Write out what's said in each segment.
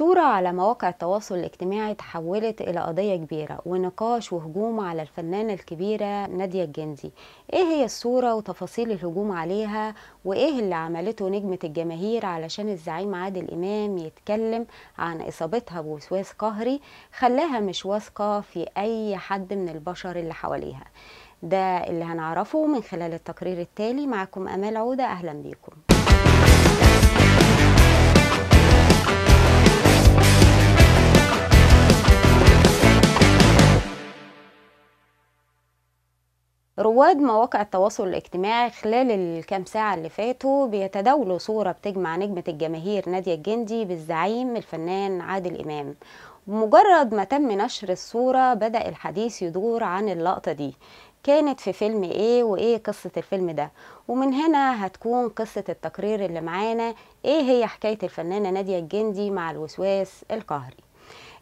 الصورة على مواقع التواصل الاجتماعي تحولت إلى قضية كبيرة ونقاش وهجوم على الفنانة الكبيرة نادية الجندي إيه هي الصورة وتفاصيل الهجوم عليها وإيه اللي عملته نجمة الجماهير علشان الزعيم عادل إمام يتكلم عن إصابتها بوسواس قهري خلاها مش واثقة في أي حد من البشر اللي حواليها ده اللي هنعرفه من خلال التقرير التالي معكم أمال عودة أهلا بيكم رواد مواقع التواصل الاجتماعي خلال الكام ساعة اللي فاتوا بيتداولوا صورة بتجمع نجمة الجماهير نادية الجندي بالزعيم الفنان عادل إمام مجرد ما تم نشر الصورة بدأ الحديث يدور عن اللقطة دي كانت في فيلم ايه وايه قصة الفيلم ده ومن هنا هتكون قصة التقرير اللي معانا ايه هي حكاية الفنانة نادية الجندي مع الوسواس القهري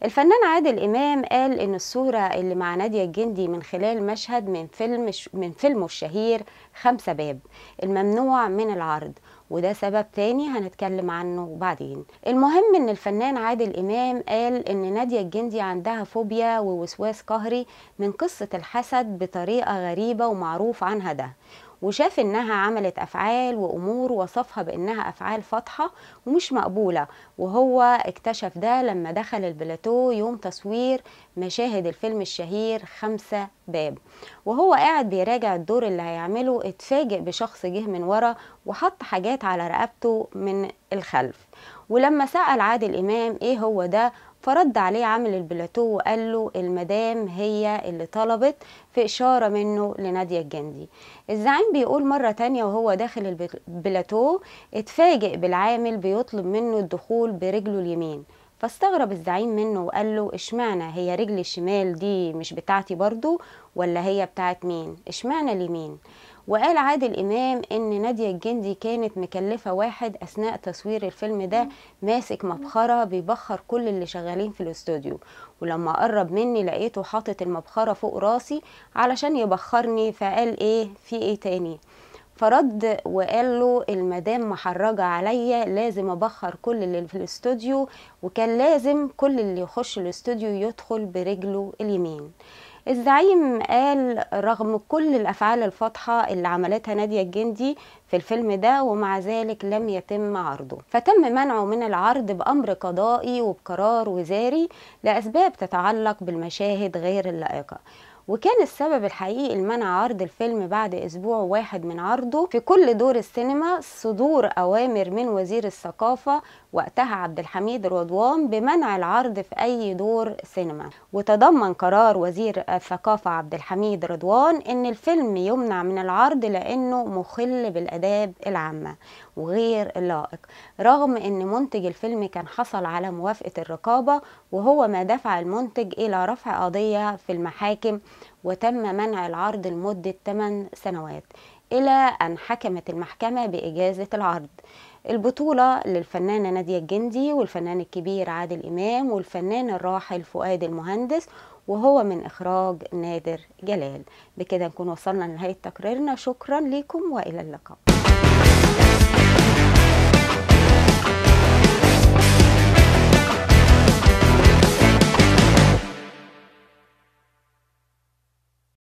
الفنان عادل إمام قال إن الصورة اللي مع نادية الجندي من خلال مشهد من فيلم من فيلمه الشهير خمسة باب الممنوع من العرض وده سبب تاني هنتكلم عنه بعدين المهم ان الفنان عادل امام قال ان ناديه الجندي عندها فوبيا ووسواس قهري من قصه الحسد بطريقه غريبه ومعروف عنها ده وشاف انها عملت افعال وامور وصفها بانها افعال فاضحه ومش مقبوله وهو اكتشف ده لما دخل البلاتو يوم تصوير مشاهد الفيلم الشهير خمسة باب وهو قاعد بيراجع الدور اللي هيعمله اتفاجئ بشخص جه من ورا وحط حاجات على رقبته من الخلف ولما سأل عادل إمام إيه هو ده فرد عليه عامل البلاتو وقال له المدام هي اللي طلبت في إشارة منه لنادية الجندي الزعيم بيقول مرة تانية وهو داخل البلاتو اتفاجئ بالعامل بيطلب منه الدخول برجله اليمين فاستغرب الزعيم منه وقال له اشمعنى هي رجل الشمال دي مش بتاعتي برضو ولا هي بتاعت مين اشمعنى اليمين وقال عادل امام ان ناديه الجندي كانت مكلفه واحد اثناء تصوير الفيلم ده ماسك مبخره بيبخر كل اللي شغالين في الاستوديو ولما قرب مني لقيته حاطط المبخره فوق راسي علشان يبخرني فقال ايه في ايه تاني فرد وقال له المدام محرجة عليا لازم أبخر كل اللي في الاستوديو وكان لازم كل اللي يخش الاستوديو يدخل برجله اليمين الزعيم قال رغم كل الأفعال الفاضحة اللي عملتها نادية الجندي في الفيلم ده ومع ذلك لم يتم عرضه فتم منعه من العرض بأمر قضائي وبقرار وزاري لأسباب تتعلق بالمشاهد غير اللائقة وكان السبب الحقيقي المنع عرض الفيلم بعد أسبوع واحد من عرضه في كل دور السينما صدور أوامر من وزير الثقافة وقتها عبد الحميد رضوان بمنع العرض في أي دور سينما وتضمن قرار وزير الثقافة عبد الحميد رضوان أن الفيلم يمنع من العرض لأنه مخل بالأداب العامة وغير لائق رغم أن منتج الفيلم كان حصل على موافقة الرقابة وهو ما دفع المنتج إلى رفع قضية في المحاكم وتم منع العرض لمدة 8 سنوات إلى أن حكمت المحكمة بإجازة العرض البطولة للفنانة نادية الجندي والفنان الكبير عادل إمام والفنان الراحل فؤاد المهندس وهو من إخراج نادر جلال بكده نكون وصلنا لنهاية تقريرنا شكرا لكم وإلى اللقاء